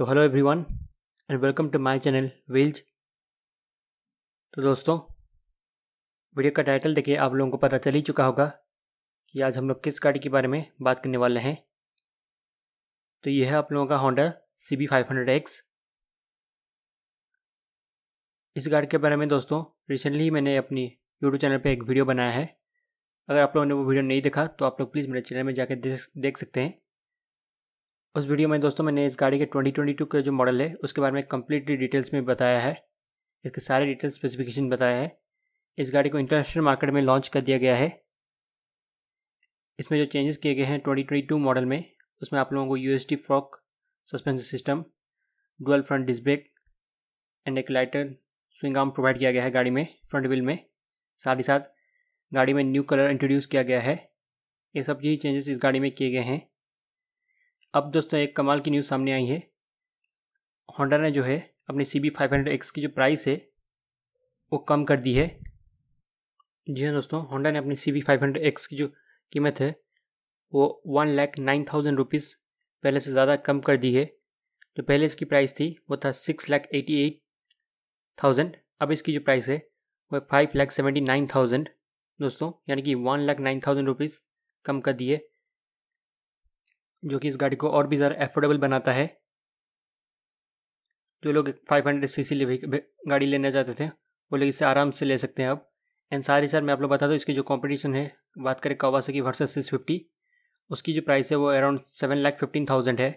तो hello everyone and welcome to my channel wheels तो दोस्तों वीडियो का टाइटल देखिए आप लोगों को पता चल ही चुका होगा कि आज हम लोग किस गाड़ी के बारे में बात करने वाले हैं तो यह है आप लोगों का Honda C B five hundred X इस गाड़ी के बारे में दोस्तों रिसेंटली मैंने अपनी यूट्यूब चैनल पर एक वीडियो बनाया है अगर आप लोगों ने वो वीडियो नहीं देखा तो आप लोग प्लीज़ मेरे चैनल में जाकर देख सकते हैं उस वीडियो में दोस्तों मैंने इस गाड़ी के 2022 का जो मॉडल है उसके बारे में कम्प्लीटली डिटेल्स में बताया है इसके सारे डिटेल्स स्पेसिफिकेशन बताया है इस गाड़ी को इंटरनेशनल मार्केट में लॉन्च कर दिया गया है इसमें जो चेंजेस किए गए हैं 2022 मॉडल में उसमें आप लोगों को U S T fork suspension system dual front disc brake and एक लाइटर स्विंग आर्म प्रोवाइड किया गया है गाड़ी में फ्रंट व्हील में साथ ही साथ गाड़ी में न्यू कलर इंट्रोड्यूस किया गया है ये सब यही चेंजेस इस गाड़ी में किए गए हैं अब दोस्तों एक कमाल की न्यूज़ सामने आई है होंडा ने जो है अपनी C B five hundred X की जो प्राइस है वो कम कर दी है जी हाँ दोस्तों होंडा ने अपनी C B five hundred X की जो कीमत है वो one lakh nine thousand rupees पहले से ज़्यादा कम कर दी है जो तो पहले इसकी प्राइस थी वो था six lakh eighty eight thousand अब इसकी जो प्राइस है वो five lakh seventy nine thousand दोस्तों यानी कि one lakh nine thousand rupees कम कर दी है जो कि इस गाड़ी को और भी ज़्यादा एफोर्डेबल बनाता है जो लोग 500 सी ले गाड़ी लेना चाहते थे वो लोग इसे आराम से ले सकते हैं अब एंड सारे सर मैं आप लोग बता दूँ इसकी जो कंपटीशन है बात करें कावासाकी वर्सेस सिक्स फिफ्टी उसकी जो प्राइस है वो around seven lakh fifteen thousand है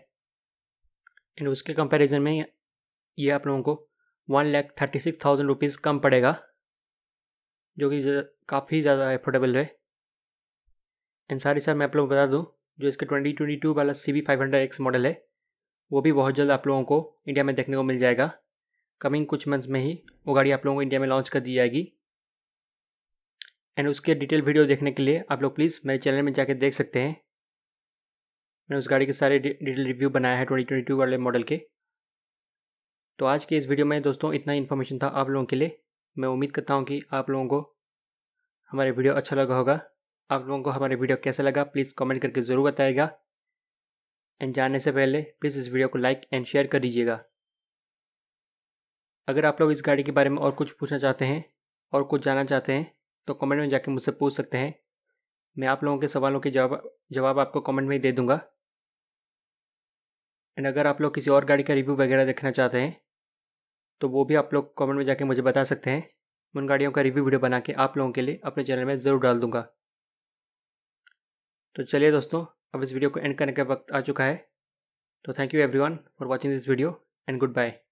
एंड उसके कंपैरिजन में ये आप लोगों को one lakh thirty six thousand rupees कम पड़ेगा जो कि काफ़ी ज़्यादा एफोर्डेबल है एंड सारी सर मैं आप लोग बता दूँ जो इसका 2022 वाला सी बी मॉडल है वो भी बहुत जल्द आप लोगों को इंडिया में देखने को मिल जाएगा कमिंग कुछ मंथ्स में ही वो गाड़ी आप लोगों को इंडिया में लॉन्च कर दी जाएगी एंड उसके डिटेल वीडियो देखने के लिए आप लोग प्लीज़ मेरे चैनल में जाके देख सकते हैं मैंने उस गाड़ी के सारे डिटेल रिव्यू बनाया है टू वाले मॉडल के तो आज के इस वीडियो में दोस्तों इतना इन्फॉर्मेशन था आप लोगों के लिए मैं उम्मीद करता हूँ कि आप लोगों को हमारे वीडियो अच्छा लगा होगा आप लोगों को हमारे वीडियो कैसा लगा प्लीज़ कमेंट करके ज़रूर बताएगा एंड जानने से पहले प्लीज़ इस वीडियो को लाइक एंड शेयर कर दीजिएगा अगर आप लोग इस गाड़ी के बारे में और कुछ पूछना चाहते हैं और कुछ जानना चाहते हैं तो कमेंट में जाके मुझसे पूछ सकते हैं मैं आप लोगों के सवालों के जवाब जवाब आपको कमेंट में ही दे दूँगा एंड अगर आप लोग किसी और गाड़ी का रिव्यू वगैरह देखना चाहते हैं तो वो भी आप लोग कमेंट में जाके मुझे बता सकते हैं उन गाड़ियों का रिव्यू वीडियो बना के आप लोगों के लिए अपने चैनल में ज़रूर डाल दूँगा तो चलिए दोस्तों अब इस वीडियो को एंड करने का वक्त आ चुका है तो thank you everyone for watching this video and good bye